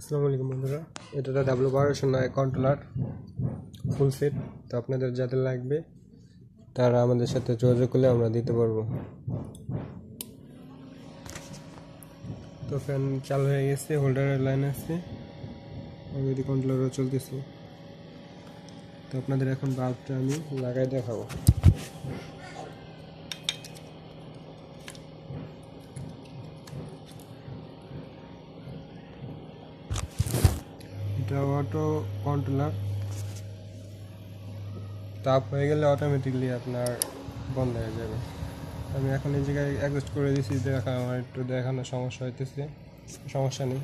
আসসালামু আলাইকুম বন্ধুরা এটা তো ডাব্লু বারোশো নয় কন্ট্রোলার ফুল সেট তো আপনাদের যাদের লাগবে তারা আমাদের সাথে যোগাযোগ করলে আমরা দিতে পারবো তো ফ্যান চালু হয়ে গেছে হোল্ডারের লাইন আসছে অলরেডি কন্ট্রোলারও চলতেছে তো আপনাদের এখন বাল্বটা আমি লাগাই দেখাবো অটো কন্ট্রোলার তাপ হয়ে গেলে অটোমেটিকলি আপনার বন্ধ হয়ে যাবে আমি এখন এই জায়গায় অ্যাডজাস্ট করে দিয়েছি দেখা আমার একটু দেখানোর সমস্যা হইতেছে সমস্যা নেই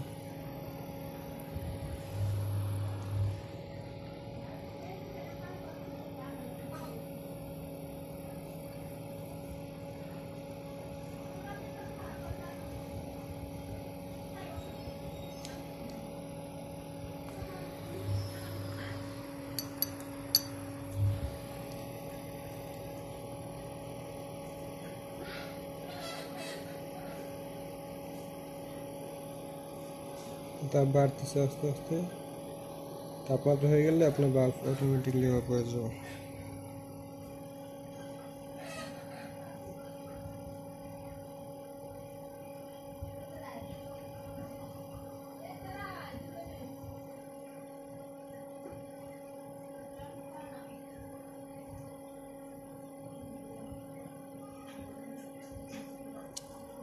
তাপ বাড়তেছে আস্তে আস্তে তাপমাত্রা হয়ে গেলে আপনার বাল্ব অটোমেটিকলি অফ হয়ে যাবে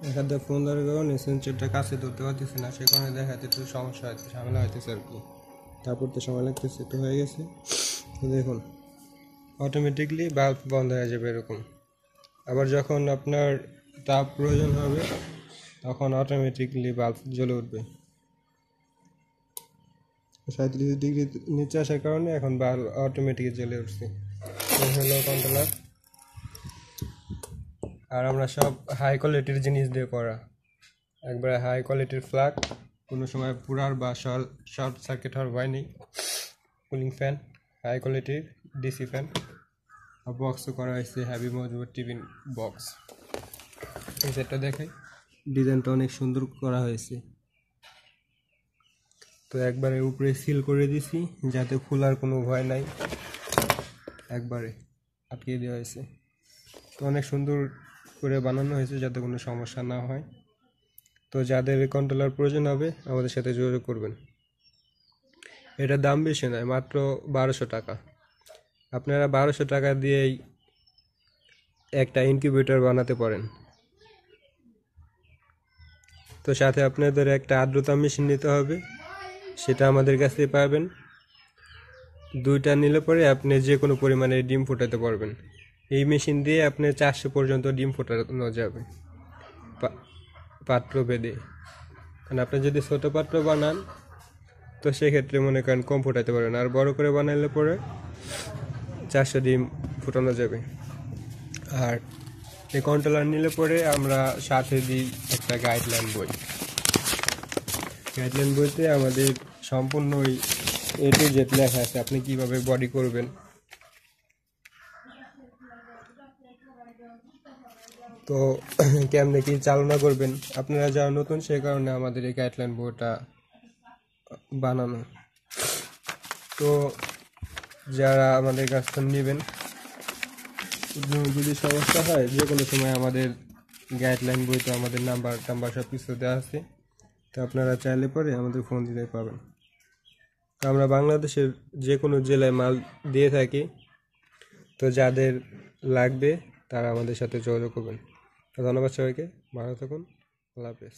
এখান থেকে ফোন ধরে গেলেও নিউসিন চিপটা কাছে ধরতে পারতেছে না সে কারণে দেখা যাচ্ছে একটু সমস্যা হচ্ছে ঝামেলা হইতেছে আর কি তারপর তো সময় লাগতেছে তো হয়ে গেছে দেখুন অটোমেটিকলি বাল্ব বন্ধ হয়ে যাবে এরকম আবার যখন আপনার তাপ প্রয়োজন হবে তখন অটোমেটিকলি বাল্ব জ্বলে উঠবে সাঁত্রিশ ডিগ্রি নিচে আসার কারণে এখন বাল্ব অটোমেটিক জ্বলে উঠছে হলো কন্ট্রোলার আর আমরা সব হাই কোয়ালিটির জিনিস দিয়ে করা একবারে হাই কোয়ালিটির ফ্ল্যাগ কোনো সময় পুরার বা শর্ট সার্কিট হওয়ার ভয় নেই কুলিং ফ্যান হাই কোয়ালিটির ডিসি ফ্যান আর বক্সও করা হয়েছে হ্যাভি মজবুত টিফিন বক্স এই সেটটা দেখাই ডিজাইনটা অনেক সুন্দর করা হয়েছে তো একবারে উপরে সিল করে দিছি যাতে খোলার কোনো ভয় নাই একবারে আটকে দেওয়া হয়েছে তো অনেক সুন্দর করে বানানো হয়েছে যাতে কোনো সমস্যা না হয় তো যাদের কন্ট্রোলার প্রয়োজন হবে আমাদের সাথে যোগাযোগ করবেন এটা দাম বেশি নয় মাত্র বারোশো টাকা আপনারা বারোশো টাকা দিয়েই একটা ইনকিউবেটর বানাতে পারেন তো সাথে আপনাদের একটা আর্দ্রতা মেশিন নিতে হবে সেটা আমাদের কাছে পাবেন দুইটা নিলে পরে আপনি যে কোনো পরিমাণে ডিম ফোটাতে পারবেন এই মেশিন দিয়ে আপনি চারশো পর্যন্ত ডিম ফোটানো যাবে পাত্র বেঁধে কারণ আপনি যদি ছোটো পাত্র বানান তো সেক্ষেত্রে মনে করেন কম ফোটাতে পারবেন আর বড় করে বানাইলে পরে চারশো ডিম ফোটানো যাবে আর এই কন্ট্রোলার নিলে পরে আমরা সাথে দিই একটা গাইডলাইন বই গাইডলাইন বইতে আমাদের সম্পূর্ণ ওই এ টু লেখা আছে আপনি কীভাবে বডি করবেন তো কেমনে কি চালনা করবেন আপনারা যারা নতুন সে কারণে আমাদের এই গাইডলাইন বইটা বানানো তো যারা আমাদের কাজটা নেবেন যদি সমস্যা হয় যে কোনো সময় আমাদের গাইডলাইন বইতে আমাদের নাম্বার টাম্বার সব কিছু দেওয়া আছে তো আপনারা চাইলে পরে আমাদের ফোন দিতে পাবেন তো আমরা বাংলাদেশের যে কোনো জেলায় মাল দিয়ে থাকি তো যাদের লাগবে তারা আমাদের সাথে যোগাযোগ করবেন ধন্যবাদ সবাইকে ভালো থাকুন আল্লাহ হাফেজ